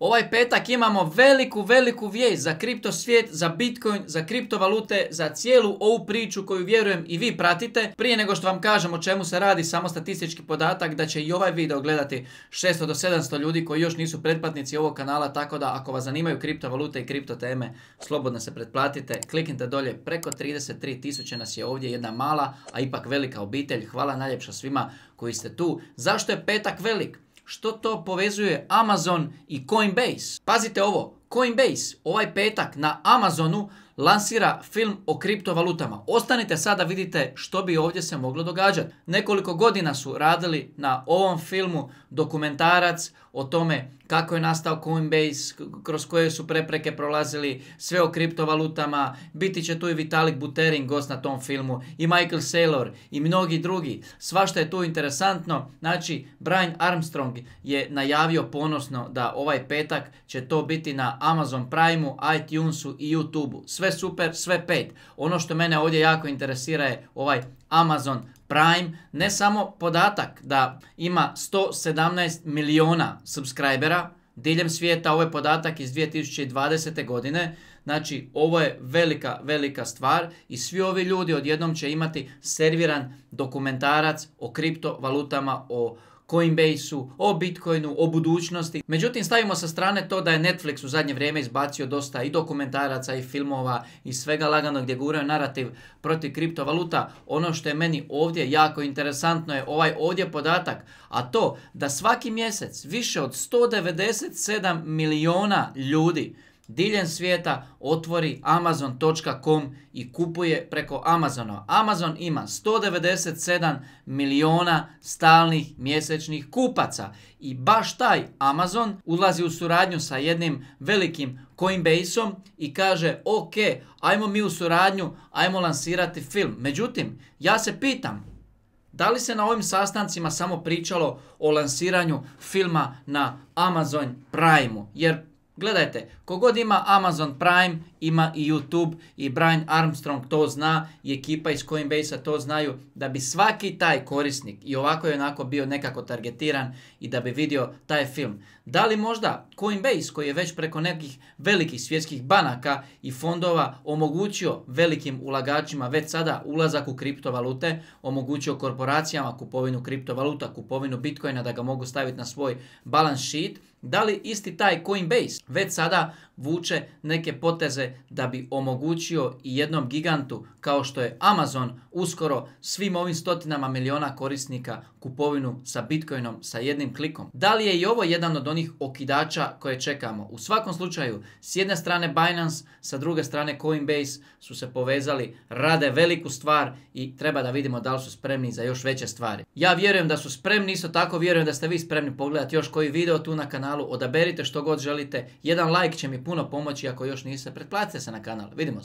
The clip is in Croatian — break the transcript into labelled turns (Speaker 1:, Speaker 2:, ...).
Speaker 1: Ovaj petak imamo veliku, veliku vijest za kripto svijet, za bitcoin, za kriptovalute, za cijelu ovu priču koju vjerujem i vi pratite. Prije nego što vam kažem o čemu se radi, samo statistički podatak da će i ovaj video gledati 600 do 700 ljudi koji još nisu pretplatnici ovog kanala, tako da ako vas zanimaju kriptovalute i kripto teme, slobodno se pretplatite, kliknite dolje, preko 33 tisuće nas je ovdje jedna mala, a ipak velika obitelj. Hvala najljepša svima koji ste tu. Zašto je petak velik? što to povezuje Amazon i Coinbase. Pazite ovo, Coinbase ovaj petak na Amazonu lansira film o kriptovalutama. Ostanite sada vidite što bi ovdje se moglo događati. Nekoliko godina su radili na ovom filmu dokumentarac o tome kako je nastao Coinbase, kroz koje su prepreke prolazili, sve o kriptovalutama, biti će tu i Vitalik Buterin gost na tom filmu, i Michael Saylor, i mnogi drugi. što je tu interesantno, znači Brian Armstrong je najavio ponosno da ovaj petak će to biti na Amazon Primeu, iTunesu i YouTubeu. Sve super, sve pet. Ono što mene ovdje jako interesira je ovaj Amazon Prime. Ne samo podatak da ima 117 miliona subscribera diljem svijeta, ovo je podatak iz 2020. godine, Znači, ovo je velika, velika stvar i svi ovi ljudi odjednom će imati serviran dokumentarac o kriptovalutama, o Coinbaseu, o Bitcoinu, o budućnosti. Međutim, stavimo sa strane to da je Netflix u zadnje vrijeme izbacio dosta i dokumentaraca i filmova i svega lagano gdje guraju narativ protiv kriptovaluta. Ono što je meni ovdje jako interesantno je ovaj ovdje podatak, a to da svaki mjesec više od 197 miliona ljudi diljem svijeta otvori amazon.com i kupuje preko Amazona. Amazon ima 197 miliona stalnih mjesečnih kupaca i baš taj Amazon ulazi u suradnju sa jednim velikim Coinbaseom i kaže ok, ajmo mi u suradnju, ajmo lansirati film. Međutim, ja se pitam, da li se na ovim sastancima samo pričalo o lansiranju filma na Amazon Prime-u? Jer Gledajte, kogod ima Amazon Prime, ima i YouTube i Brian Armstrong to zna i ekipa iz Coinbase-a to znaju da bi svaki taj korisnik i ovako je onako bio nekako targetiran i da bi vidio taj film. Da li možda Coinbase koji je već preko nekih velikih svjetskih banaka i fondova omogućio velikim ulagačima već sada ulazak u kriptovalute, omogućio korporacijama kupovinu kriptovaluta, kupovinu bitcoina da ga mogu staviti na svoj balance sheet, da li isti taj Coinbase već sada vuče neke poteze da bi omogućio i jednom gigantu kao što je Amazon uskoro svim ovim stotinama miliona korisnika kupovinu sa Bitcoinom sa jednim klikom? Da li je i ovo jedan od onih okidača koje čekamo? U svakom slučaju, s jedne strane Binance, sa druge strane Coinbase su se povezali, rade veliku stvar i treba da vidimo da li su spremni za još veće stvari. Ja vjerujem da su spremni, isto tako vjerujem da ste vi spremni pogledati još koji video tu na kanalu odaberite što god želite. Jedan like će mi puno pomoći ako još niste, pretplatite se na kanal. Vidimo se.